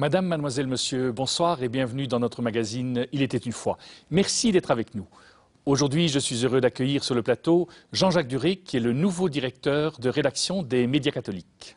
Madame, mademoiselle, monsieur, bonsoir et bienvenue dans notre magazine Il était une fois. Merci d'être avec nous. Aujourd'hui, je suis heureux d'accueillir sur le plateau Jean-Jacques Duré, qui est le nouveau directeur de rédaction des médias catholiques.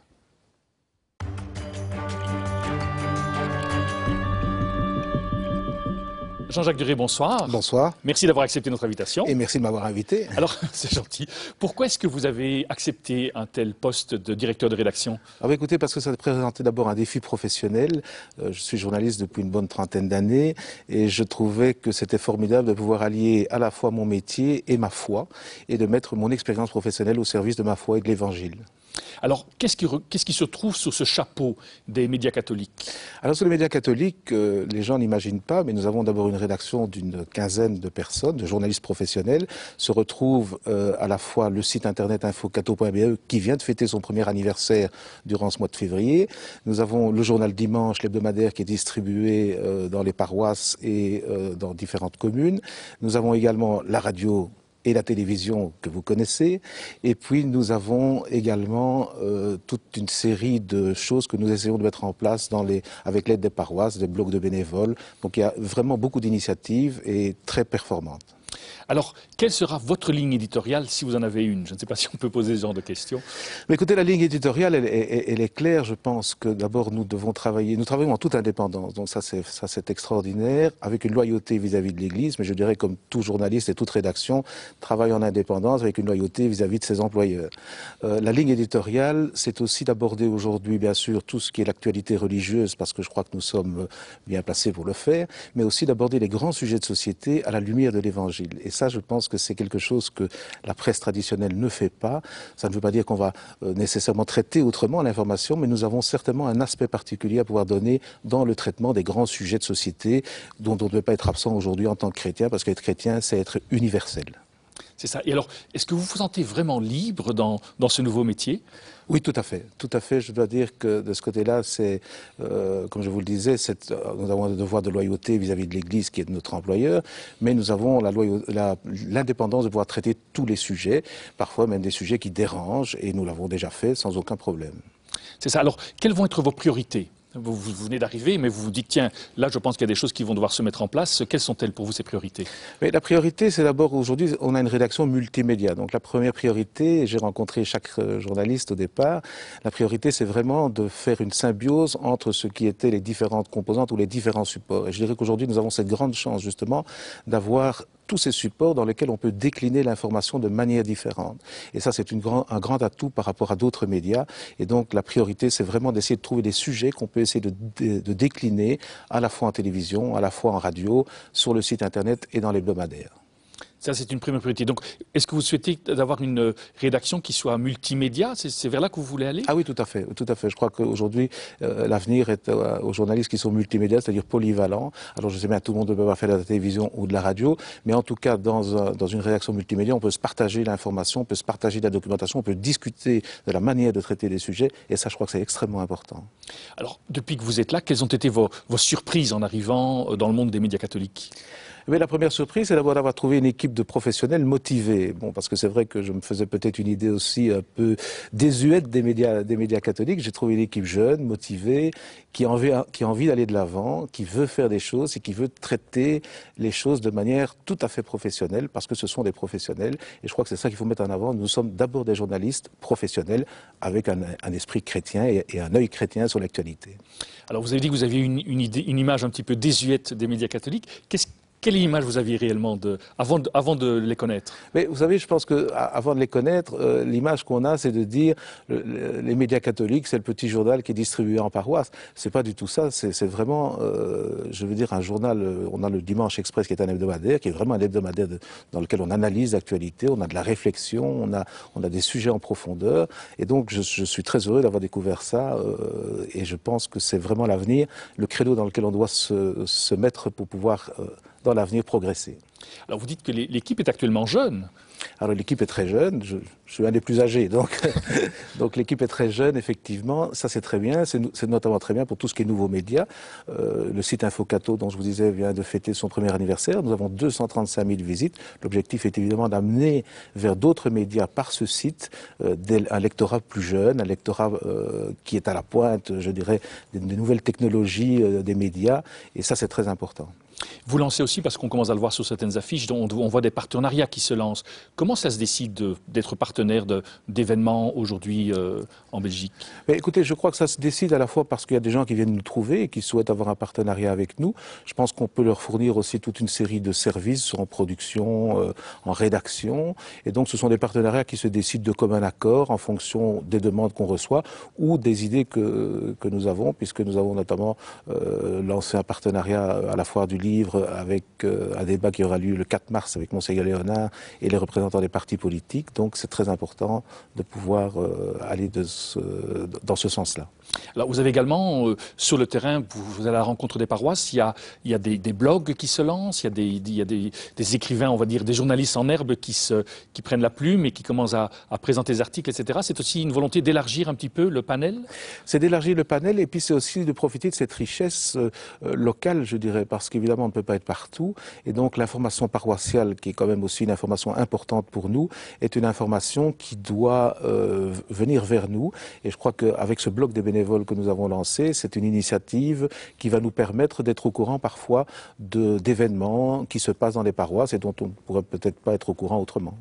Jean-Jacques Duré, bonsoir. Bonsoir. Merci d'avoir accepté notre invitation. Et merci de m'avoir invité. Alors, c'est gentil. Pourquoi est-ce que vous avez accepté un tel poste de directeur de rédaction ah bah écoutez, parce que ça présentait d'abord un défi professionnel. Euh, je suis journaliste depuis une bonne trentaine d'années et je trouvais que c'était formidable de pouvoir allier à la fois mon métier et ma foi et de mettre mon expérience professionnelle au service de ma foi et de l'Évangile. Alors, qu'est-ce qui, qui, se trouve sous ce chapeau des médias catholiques Alors, sur les médias catholiques, euh, les gens n'imaginent pas, mais nous avons d'abord une rédaction d'une quinzaine de personnes, de journalistes professionnels. Se retrouvent euh, à la fois le site internet infocato.be qui vient de fêter son premier anniversaire durant ce mois de février. Nous avons le journal Dimanche, l'hebdomadaire qui est distribué euh, dans les paroisses et dans différentes communes. Nous avons également la radio et la télévision que vous connaissez. Et puis nous avons également euh, toute une série de choses que nous essayons de mettre en place avec l'aide des paroisses, des blocs de bénévoles. Donc il y a vraiment beaucoup d'initiatives et très performantes. Alors, quelle sera votre ligne éditoriale, si vous en avez une Je ne sais pas si on peut poser ce genre de questions. Mais écoutez, la ligne éditoriale, elle, est claire. Je pense que d'abord, nous devons travailler. Nous travaillons en toute indépendance, donc ça, c'est extraordinaire, avec une loyauté vis-à-vis de l'Église, mais je dirais comme tout journaliste et toute rédaction travaille en indépendance avec une loyauté vis-à-vis de ses employeurs. Euh, la ligne éditoriale, c'est aussi d'aborder aujourd'hui, bien sûr, tout ce qui est l'actualité religieuse, parce que je crois que nous sommes bien placés pour le faire, mais aussi d'aborder les grands sujets de société à la lumière de l'Évangile je pense que c'est quelque chose que la presse traditionnelle ne fait pas. Ça ne veut pas dire qu'on va euh, nécessairement traiter autrement l'information, mais nous avons certainement un aspect particulier à pouvoir donner dans le traitement des grands sujets de société dont on ne peut pas être absent aujourd'hui en tant que chrétien, parce qu'être chrétien, c'est être universel. C'est ça. Et alors, est-ce que vous vous sentez vraiment libre dans, ce nouveau métier oui, tout à fait. Tout à fait. Je dois dire que de ce côté-là, c'est, euh, comme je vous le disais, euh, nous avons un devoir de loyauté vis-à-vis de l'Église qui est notre employeur, mais nous avons l'indépendance de pouvoir traiter tous les sujets, parfois même des sujets qui dérangent, et nous l'avons déjà fait sans aucun problème. C'est ça. Alors, quelles vont être vos priorités vous, venez d'arriver, mais vous vous dites, tiens, là, je pense qu'il y a des choses qui vont devoir se mettre en place. Quelles sont-elles pour vous, ces priorités mais La priorité, c'est d'abord, aujourd'hui, on a une rédaction multimédia. Donc la première priorité, j'ai rencontré chaque euh, journaliste au départ, la priorité, c'est vraiment de faire une symbiose entre ce qui étaient les différentes composantes ou les différents supports. Et je dirais qu'aujourd'hui, nous avons cette grande chance, justement, d'avoir tous ces supports dans lesquels on peut décliner l'information de manière différente. Et ça, c'est un grand atout par rapport à d'autres médias. Et donc, la priorité, c'est vraiment d'essayer de trouver des sujets qu'on peut essayer de, de décliner à la fois en télévision, à la fois en radio, sur le site Internet et dans l'hebdomadaire. Ça, c'est une première priorité. Donc, est-ce que vous souhaitez d'avoir une euh, rédaction qui soit multimédia C'est vers là que vous voulez aller Ah oui, tout à fait, tout à Je crois qu'aujourd'hui, euh, l'avenir est euh, aux journalistes qui sont multimédia, c'est-à-dire polyvalents. Alors, je sais bien, tout le monde ne peut pas faire de la télévision ou de la radio, mais en tout cas, dans, une rédaction multimédia, on peut se partager l'information, on peut se partager la documentation, on peut discuter de la manière de traiter les sujets, et ça, je crois que c'est extrêmement important. Alors, depuis que vous êtes là, quelles ont été vos surprises en arrivant dans le monde des médias catholiques la première surprise, c'est d'abord d'avoir trouvé une équipe de professionnels motivés. Bon, parce que c'est vrai que je me faisais peut-être une idée aussi un peu désuète des médias, des médias catholiques. J'ai trouvé une équipe jeune, motivée, qui a envie, qui a envie d'aller de l'avant, qui veut faire des choses et qui veut traiter les choses de manière tout à fait professionnelle, parce que ce sont des professionnels. Et je crois que c'est ça qu'il faut mettre en avant. Nous sommes d'abord des journalistes professionnels avec un, esprit chrétien et, un œil chrétien sur l'actualité. Alors vous avez dit que vous aviez une, image un petit peu désuète des médias catholiques. Qu'est-ce quelle image vous aviez réellement de, avant, de, les connaître Mais Vous savez, je pense qu'avant de les connaître, euh, l'image qu'on a, c'est de dire les médias catholiques, c'est le petit journal qui est distribué en paroisse. C'est pas du tout ça. C'est vraiment, euh, je veux dire, un journal. Euh, on a le Dimanche Express qui est un hebdomadaire, qui est vraiment un hebdomadaire dans lequel on analyse l'actualité, on a de la réflexion, on a, a des sujets en profondeur. Et donc, je, je suis très heureux d'avoir découvert ça. Euh, et je pense que c'est vraiment l'avenir, le credo dans lequel on doit se, mettre pour pouvoir dans l'avenir progresser. Alors vous dites que l'équipe est actuellement jeune. Alors l'équipe est très jeune, je, suis un des plus âgés, donc, l'équipe est très jeune, effectivement, ça c'est très bien, c'est notamment très bien pour tout ce qui est nouveaux médias. Euh, le site Infocato, dont je vous disais, vient de fêter son premier anniversaire, nous avons 235 000 visites. L'objectif est évidemment d'amener vers d'autres médias par ce site euh, un lectorat plus jeune, un lectorat euh, qui est à la pointe, je dirais, des, des nouvelles technologies des médias, et ça c'est très important. Vous lancez aussi, parce qu'on commence à le voir sur certaines affiches, on voit des partenariats qui se lancent. Comment ça se décide d'être partenaire d'événements aujourd'hui euh, en Belgique Écoutez, je crois que ça se décide à la fois parce qu'il y a des gens qui viennent nous trouver et qui souhaitent avoir un partenariat avec nous. Je pense qu'on peut leur fournir aussi toute une série de services en production, euh, en rédaction. Et donc, ce sont des partenariats qui se décident de commun accord en fonction des demandes qu'on reçoit ou des idées que, que nous avons, puisque nous avons notamment euh, lancé un partenariat à la Foire du Livre avec un débat qui aura lieu le 4 mars avec Monseigneur Léonard et les représentants dans les partis politiques. Donc c'est très important de pouvoir euh, aller de ce, dans ce sens-là. Alors vous avez également, euh, sur le terrain, vous, avez allez à la rencontre des paroisses, il y a, il des, blogs qui se lancent, il y a, des, des, écrivains, on va dire, des journalistes en herbe qui, qui prennent la plume et qui commencent à, présenter des articles, etc. C'est aussi une volonté d'élargir un petit peu le panel C'est d'élargir le panel et puis c'est aussi de profiter de cette richesse euh, locale, je dirais, parce qu'évidemment on ne peut pas être partout. Et donc l'information paroissiale, qui est quand même aussi une information importante, pour nous est une information qui doit euh, venir vers nous. Et je crois qu'avec ce bloc des bénévoles que nous avons lancé, c'est une initiative qui va nous permettre d'être au courant parfois d'événements qui se passent dans les paroisses et dont on ne pourrait peut-être pas être au courant autrement.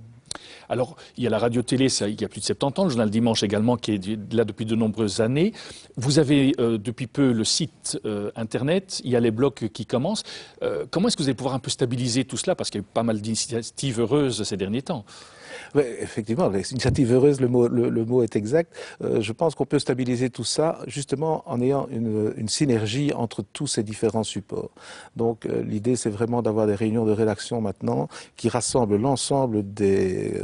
Alors, il y a la radio-télé, il y a plus de 70 ans, le journal Dimanche également, qui est là depuis de nombreuses années. Vous avez euh, depuis peu le site euh, Internet, il y a les blocs qui commencent. Euh, comment est-ce que vous allez pouvoir un peu stabiliser tout cela Parce qu'il y a eu pas mal d'initiatives heureuses ces derniers temps. Oui, effectivement, l'initiative heureuse, le mot, est exact. je pense qu'on peut stabiliser tout ça justement en ayant une, synergie entre tous ces différents supports. Donc l'idée, c'est vraiment d'avoir des réunions de rédaction maintenant qui rassemblent l'ensemble des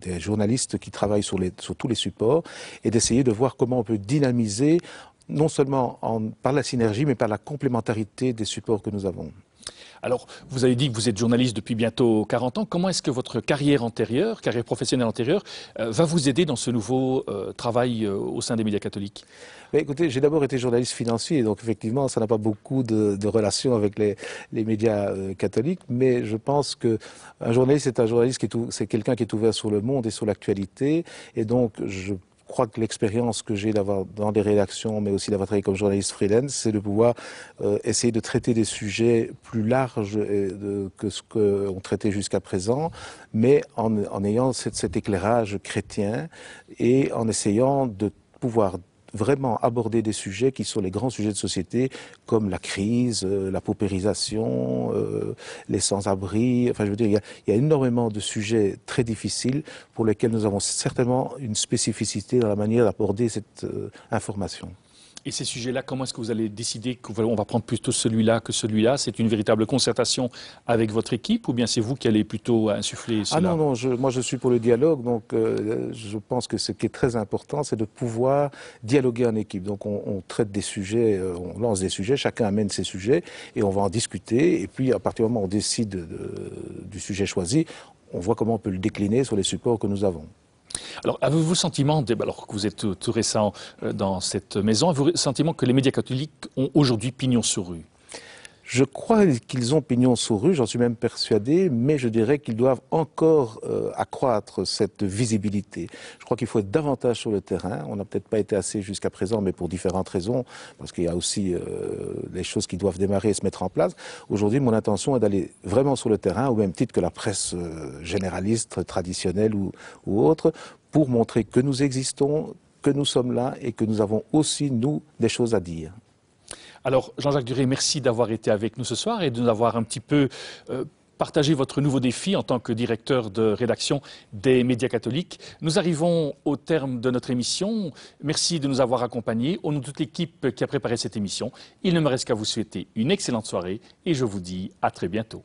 des journalistes qui travaillent sur, tous les supports et d'essayer de voir comment on peut dynamiser non seulement par la synergie, mais par la complémentarité des supports que nous avons. Alors, vous avez dit que vous êtes journaliste depuis bientôt 40 ans. Comment est-ce que votre carrière antérieure, carrière professionnelle antérieure, euh, va vous aider dans ce nouveau euh, travail euh, au sein des médias catholiques Écoutez, j'ai d'abord été journaliste financier, donc effectivement, ça n'a pas beaucoup de, relations avec les, les médias catholiques, mais je pense que un journaliste, c'est un journaliste qui est, c'est quelqu'un qui est ouvert sur le monde et sur l'actualité, et donc je je crois que l'expérience que j'ai d'avoir dans des rédactions, mais aussi d'avoir travaillé comme journaliste freelance, c'est de pouvoir euh, essayer de traiter des sujets plus larges que ce qu'on traitait jusqu'à présent, mais en, ayant cet éclairage chrétien et en essayant de pouvoir vraiment aborder des sujets qui sont les grands sujets de société, comme la crise, euh, la paupérisation, euh, les sans-abri. Enfin, je veux dire, il y, a, énormément de sujets très difficiles pour lesquels nous avons certainement une spécificité dans la manière d'aborder cette euh, information. Et ces sujets-là, comment est-ce que vous allez décider qu'on va prendre plutôt celui-là que celui-là C'est une véritable concertation avec votre équipe ou bien c'est vous qui allez plutôt insuffler ah cela Ah non, non, je, moi je suis pour le dialogue, donc euh, je pense que ce qui est très important, c'est de pouvoir dialoguer en équipe. Donc on, traite des sujets, euh, on lance des sujets, chacun amène ses sujets et on va en discuter. Et puis à partir du moment où on décide euh, du sujet choisi, on voit comment on peut le décliner sur les supports que nous avons. Alors, avez-vous le sentiment, alors que vous êtes tout, récent euh, dans cette maison, avez-vous le sentiment que les médias catholiques ont aujourd'hui pignon sur rue je crois qu'ils ont pignon sur rue, j'en suis même persuadé, mais je dirais qu'ils doivent encore euh, accroître cette visibilité. Je crois qu'il faut être davantage sur le terrain. On n'a peut-être pas été assez jusqu'à présent, mais pour différentes raisons, parce qu'il y a aussi euh, les choses qui doivent démarrer et se mettre en place. Aujourd'hui, mon intention est d'aller vraiment sur le terrain, au même titre que la presse euh, généraliste, traditionnelle ou autre, pour montrer que nous existons, que nous sommes là et que nous avons aussi, nous, des choses à dire. Alors, Jean-Jacques Duré, merci d'avoir été avec nous ce soir et de nous avoir un petit peu euh, partagé votre nouveau défi en tant que directeur de rédaction des médias catholiques. Nous arrivons au terme de notre émission. Merci de nous avoir accompagnés. Au nom de toute l'équipe qui a préparé cette émission, il ne me reste qu'à vous souhaiter une excellente soirée et je vous dis à très bientôt.